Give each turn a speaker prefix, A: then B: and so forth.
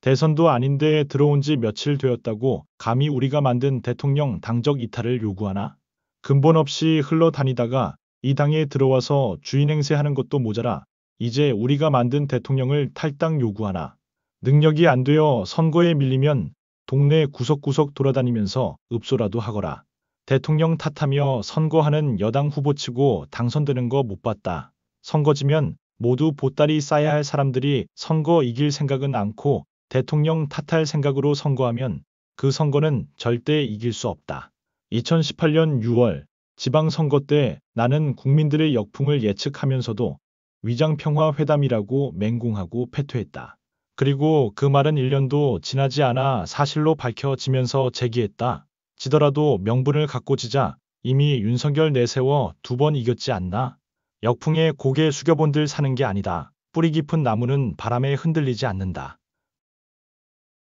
A: 대선도 아닌데 들어온 지 며칠 되었다고 감히 우리가 만든 대통령 당적 이탈을 요구하나? 근본 없이 흘러다니다가 이 당에 들어와서 주인행세하는 것도 모자라 이제 우리가 만든 대통령을 탈당 요구하나? 능력이 안 되어 선거에 밀리면 동네 구석구석 돌아다니면서 읍소라도 하거라. 대통령 탓하며 선거하는 여당 후보치고 당선되는 거 못 봤다. 선거지면 모두 보따리 싸야 할 사람들이 선거 이길 생각은 않고 대통령 탓할 생각으로 선거하면 그 선거는 절대 이길 수 없다. 2018년 6월 지방선거 때 나는 국민들의 역풍을 예측하면서도 위장평화회담이라고 맹공하고 패퇴했다. 그리고 그 말은 1년도 지나지 않아 사실로 밝혀지면서 제기했다. 지더라도 명분을 갖고 지자 이미 윤석열 내세워 두 번 이겼지 않나? 역풍에 고개 숙여본들 사는 게 아니다. 뿌리 깊은 나무는 바람에 흔들리지 않는다.